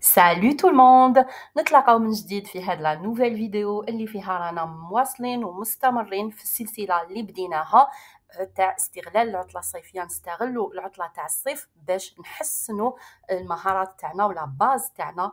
سالو تو الموند نتلاقاو من جديد في هاد لا نوفيل فيديو اللي فيها رانا مواصلين ومستمرين في السلسله اللي بديناها آه، تاع استغلال العطله الصيفيه نستغلوا العطله تاع الصيف باش نحسنوا المهارات تاعنا ولا باز تاعنا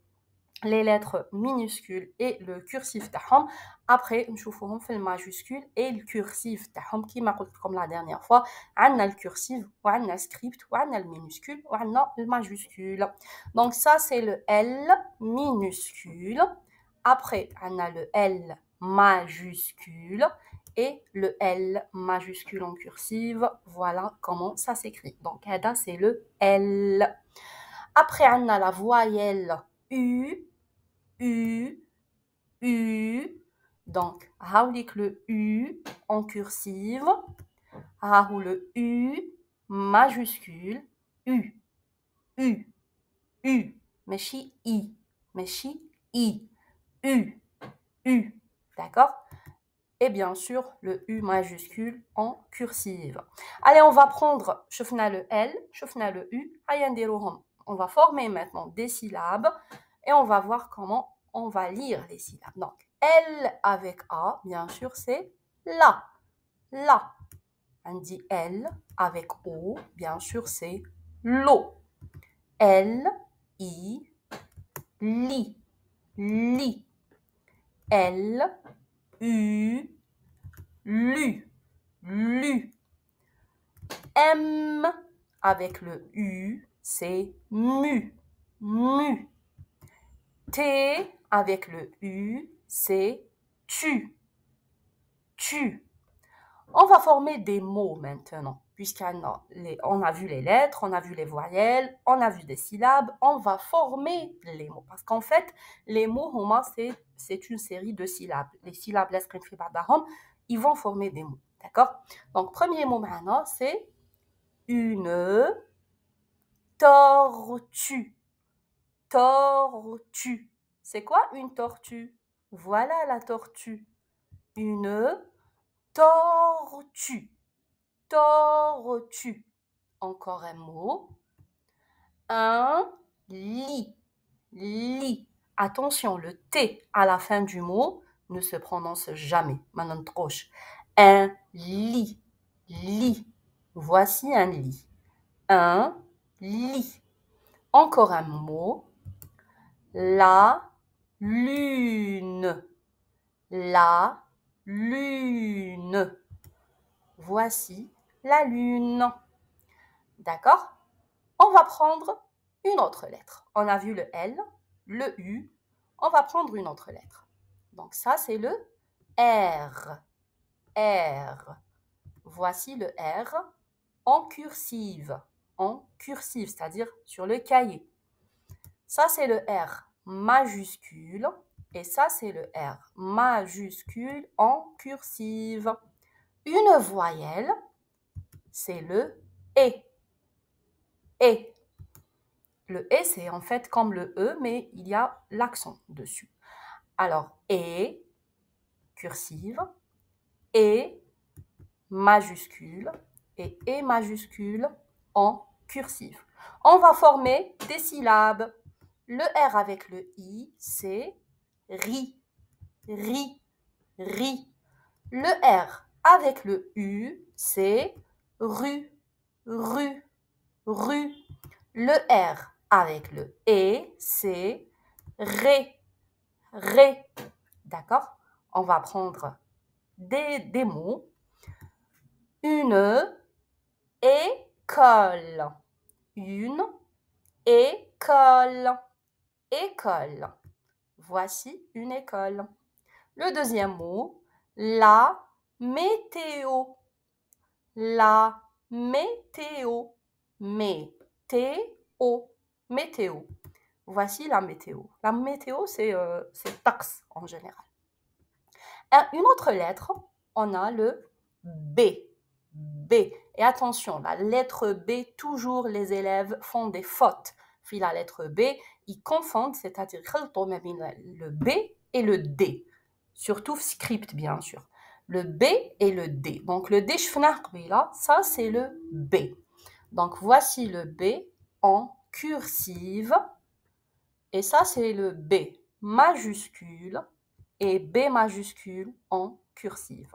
les lettres minuscules et le cursif tahom. Après, nous fait le majuscule et le cursif tahom, qui comme la dernière fois, on a le cursif, on a le script, on a le minuscule, on a le majuscule. Donc ça, c'est le L minuscule. Après, on a le L majuscule et le L majuscule en cursive. Voilà comment ça s'écrit. Donc, c'est le L. Après, on a la voyelle U U, U. Donc, Raoulik le U en cursive. Raoul le U majuscule. U, U, U. Meshi I, Meshi I. U, U. D'accord et bien sûr le U majuscule en cursive. Allez, on va prendre chefna le L, chefna le U, On va former maintenant des syllabes et on va voir comment on va lire les syllabes. Donc, L avec A, bien sûr, c'est la. La. On dit L avec O, bien sûr, c'est l'eau. L, I, li. Li. L, U, lu. Lu. M avec le U, c'est mu. Mu. T avec le U, c'est tu. Tu. On va former des mots maintenant, puisqu'on a vu les lettres, on a vu les voyelles, on a vu des syllabes, on va former les mots. Parce qu'en fait, les mots, c'est une série de syllabes. Les syllabes, ils vont former des mots. D'accord Donc, premier mot maintenant, c'est une tortue. Tortue. C'est quoi une tortue Voilà la tortue. Une tortue. Tortue. Encore un mot. Un lit. Lit. Attention, le T à la fin du mot ne se prononce jamais. Manon troche. Un lit. Lit. Voici un lit. Un lit. Encore un mot. La lune, la lune. Voici la lune. D'accord On va prendre une autre lettre. On a vu le L, le U. On va prendre une autre lettre. Donc ça, c'est le R. R. Voici le R en cursive. En cursive, c'est-à-dire sur le cahier. Ça, c'est le R majuscule. Et ça, c'est le R. Majuscule en cursive. Une voyelle, c'est le E. et Le E, c'est en fait comme le E, mais il y a l'accent dessus. Alors, E, cursive, et majuscule, et E majuscule en cursive. On va former des syllabes. Le R avec le I, c'est ri, ri, ri. Le R avec le U, c'est ru »,« ru »,« ru ». Le R avec le E, c'est ré, ré. D'accord On va prendre des, des mots. Une école. Une école école. Voici une école. Le deuxième mot, la météo. La météo. Météo. Météo. Voici la météo. La météo, c'est euh, taxe en général. Une autre lettre, on a le B. B. Et attention, la lettre B, toujours les élèves font des fautes puis la lettre B, ils confondent, c'est-à-dire le B et le D. Surtout script, bien sûr. Le B et le D. Donc le D, ça c'est le B. Donc voici le B en cursive. Et ça c'est le B majuscule et B majuscule en cursive.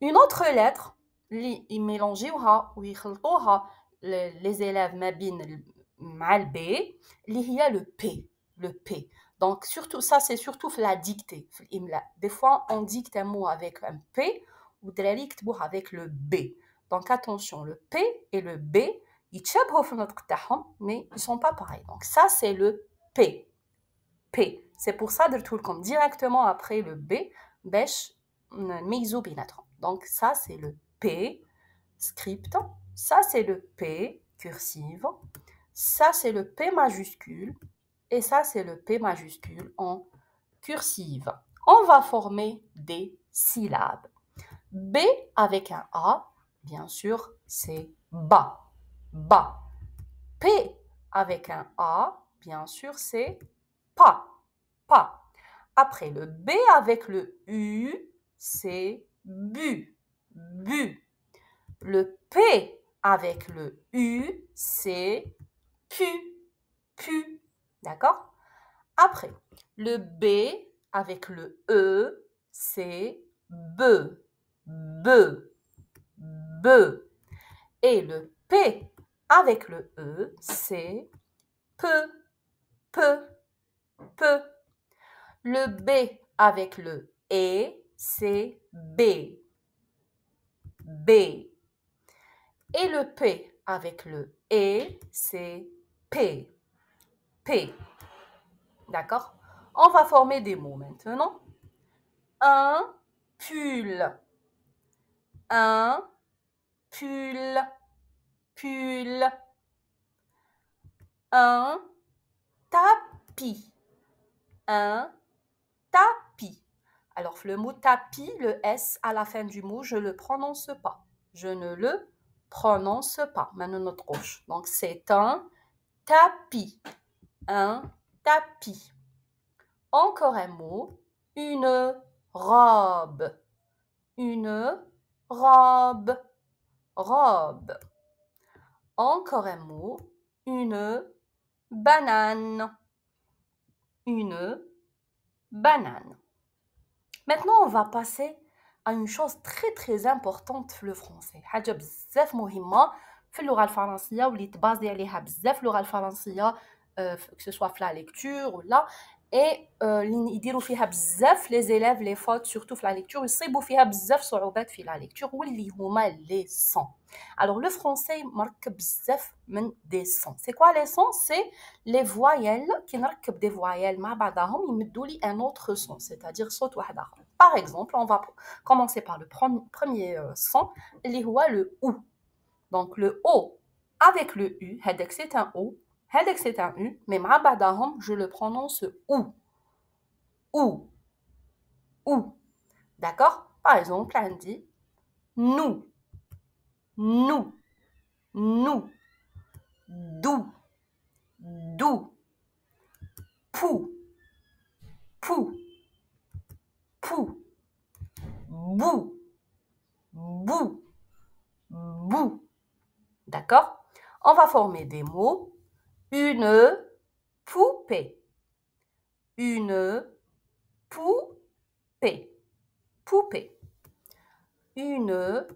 Une autre lettre, il mélangent les élèves, mal B, il y a le P, le P. Donc, surtout, ça, c'est surtout la dictée. Des fois, on dicte un mot avec un P ou avec le B. Donc, attention, le P et le B, ils mais ils sont pas pareils. Donc, ça, c'est le P. P. C'est pour ça, de tout comme directement après le B, bêche, donc ça, c'est le P script. Ça, c'est le P cursive. Ça, c'est le P majuscule et ça, c'est le P majuscule en cursive. On va former des syllabes. B avec un A, bien sûr, c'est BA. Ba. P avec un A, bien sûr, c'est PA. Pa. Après le B avec le U, c'est bu. Bu. Le P avec le U, c'est pu, pu. D'accord Après, le B avec le E, c'est be, be, be. Et le P avec le E, c'est peu, peu, peu. Le B avec le E, c'est B, B. Et le P avec le E, c'est P. P. D'accord On va former des mots maintenant. Un pull. Un pull. Pull. Un tapis. Un tapis. Alors le mot tapis, le S à la fin du mot, je ne le prononce pas. Je ne le prononce pas. Maintenant notre roche. Donc c'est un tapis, un tapis. Encore un mot, une robe, une robe, robe. Encore un mot, une banane, une banane. Maintenant, on va passer à une chose très très importante, le français. Dans l'oral français, on parle beaucoup de l'oral français, que ce soit dans la lecture ou là. Et euh، ils parlent beaucoup, les élèves, les enfants, surtout dans la lecture, ils parlent beaucoup sur la lecture. « Où sont les sons ?» Alors, le français, on parle beaucoup de sons. C'est quoi les sons C'est les voyelles, on parle des voyelles, mais il on a un autre son, c'est-à-dire une autre voix. Par exemple, on va commencer par le premier euh، son, qui est le « ou ». Donc, le O avec le U, c'est un O, c'est un U, mais je le prononce OU. OU. OU. D'accord Par exemple, on dit nous, nous, nous, dou, dou, pou, pou, pou, bou, bou, bou. D'accord On va former des mots. Une poupée. Une poupée. Poupée. Une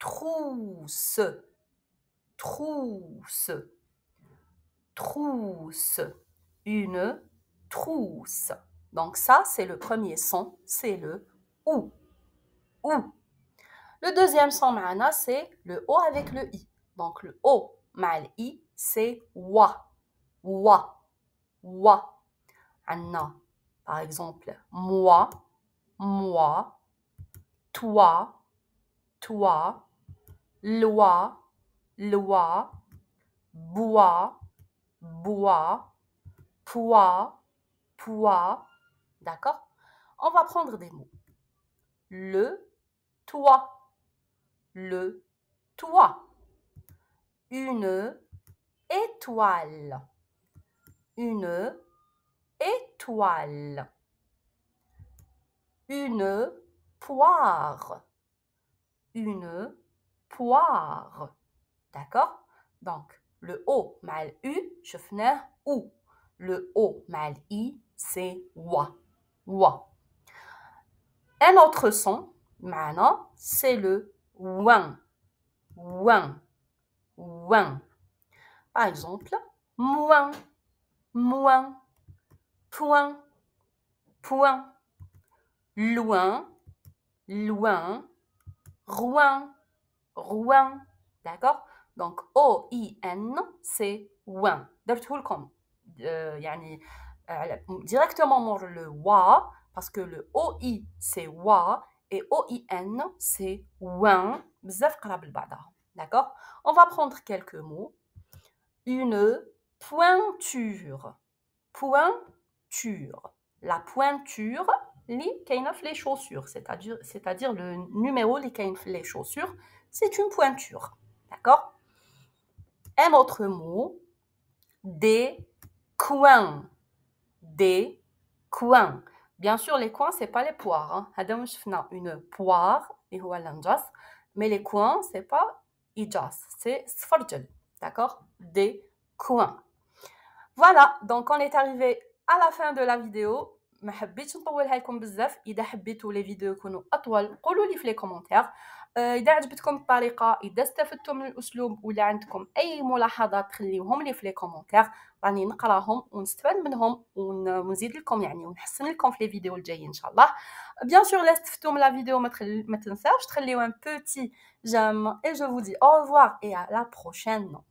trousse. Trousse. Trousse. Une trousse. Donc ça, c'est le premier son, c'est le ou. Ou. Le deuxième son, c'est le o avec le i. Donc le O mal i, c'est wa. Wa. Wa. Anna. Ah Par exemple, moi, moi, toi, toi, loi, loi, bois, bois, poids, poids. D'accord On va prendre des mots. Le, toi, le, toi une étoile. Une étoile. Une poire. Une poire. D'accord Donc, le O mal U, je fais ou. Le O mal I, c'est wa. Wa. Un autre son, maintenant, c'est le ouin. Ouin moins. Par exemple, moins, moins, point, point, loin, loin, rouin rouin D'accord Donc, O-I-N, c'est ouin. Dartulkom. Euh, yani, euh, directement mort le wa, parce que le O-I, c'est wa, et O-I-N, c'est ouin. Bzaf qarab al D'accord On va prendre quelques mots. Une pointure. Pointure. La pointure, les les chaussures, c'est-à-dire, c'est-à-dire le numéro les les chaussures, c'est une pointure. D'accord Un autre mot, des coins. Des coins. Bien sûr, les coins, ce n'est pas les poires. Hein. Une poire, mais les coins, ce n'est pas c'est sfarjul. D'accord Des coins. Voilà. Donc, on est arrivé à la fin de la vidéo. Je ne vais pas vous laisser beaucoup. Si vous avez toutes les vidéos qui sont plus longues, dites-le dans les commentaires. Si vous aimez la façon, si vous avez profité de l'usloub ou si vous avez des remarques, dites-le dans les commentaires. راني نقراهم ونستفاد منهم ونزيد لكم يعني ونحسن لكم في لي فيديو الجايين ان شاء الله بيان سور لا استفدتوا من لا فيديو ما, تخل... ما تنساوش تخليو ان بوتي جام اي جو vous dis au revoir et à la prochaine